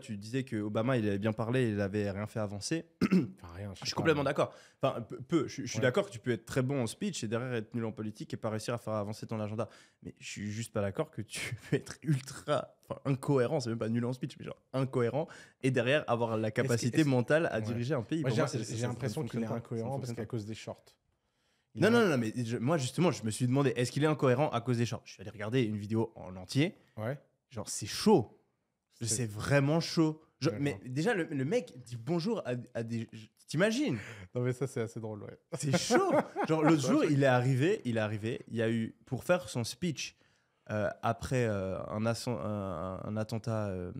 tu disais que Obama, il avait bien parlé, il avait rien fait avancer. Ah, je, suis complètement d'accord. Enfin, peu. Je, suis d'accord que tu peux être très bon en speech et derrière être nul en politique et pas réussir à faire avancer ton agenda. Mais je suis juste pas d'accord que tu peux être ultra enfin, incohérent, c'est même pas nul en speech, mais genre incohérent et derrière avoir la capacité mentale à diriger un pays. J'ai l'impression qu'il est incohérent parce qu'à cause des shorts. non, non, non, mais moi justement, je me suis demandé, est-ce qu'il est incohérent à cause des shorts Je suis allé regarder une vidéo en entier. Ouais. Genre, c'est chaud. C'est vraiment chaud. mais déjà, le, mec dit bonjour à, des. T'imagines Non, mais ça, c'est assez drôle, ouais. C'est chaud Genre, l'autre jour, il est arrivé, il est arrivé, il y a eu, pour faire son speech euh, après euh, un, un, attentat euh,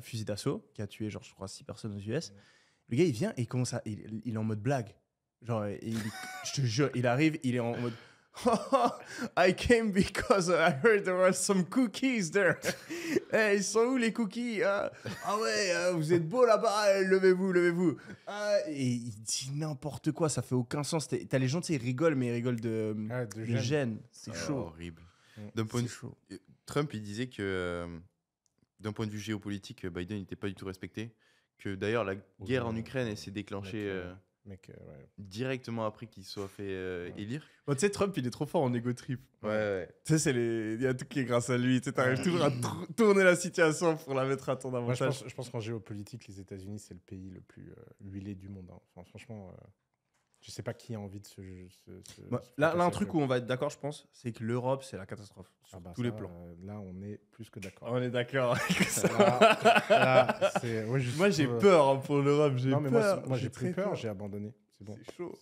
fusil d'assaut qui a tué, genre, je crois, six personnes aux US, le gars, il vient et il commence à. Il, est en mode blague. Genre, il, je te jure, il arrive, il est en mode. I came because I heard there were some cookies there. hey, eh, ils sont où les cookies hein? Ah ouais, euh, vous êtes beau là-bas, euh, levez-vous, levez-vous. Ah, et il dit n'importe quoi, ça fait aucun sens. T'as les gens, tu sais, rigolent, mais ils rigolent de, ah, gêne. C'est ah, chaud. Horrible. point euh, Trump, il disait que d'un point de vue géopolitique, Biden n'était pas du tout respecté. Que d'ailleurs, la oh guerre en Ukraine s'est déclenchée. Mec, euh, Directement après qu'il soit fait euh, élire. tu sais, Trump, il est trop fort en égo trip. Ouais, ouais. Tu sais, c'est les... il y a tout qui est grâce à lui. Tu arrives toujours à tourner la situation pour la mettre à ton avantage. je pense, qu'en géopolitique, les États-Unis, c'est le pays le plus euh, huilé du monde. Hein. franchement, je sais pas qui a envie de se... là, un truc où on va être d'accord, je pense, c'est que l'Europe, c'est la catastrophe sur ah bah tous les plans. Euh, là, on est plus que d'accord. On est d'accord. Moi, j'ai euh, peur hein, pour l'Europe. J'ai peur. Moi, j'ai pris peur. J'ai abandonné. C'est bon. chaud.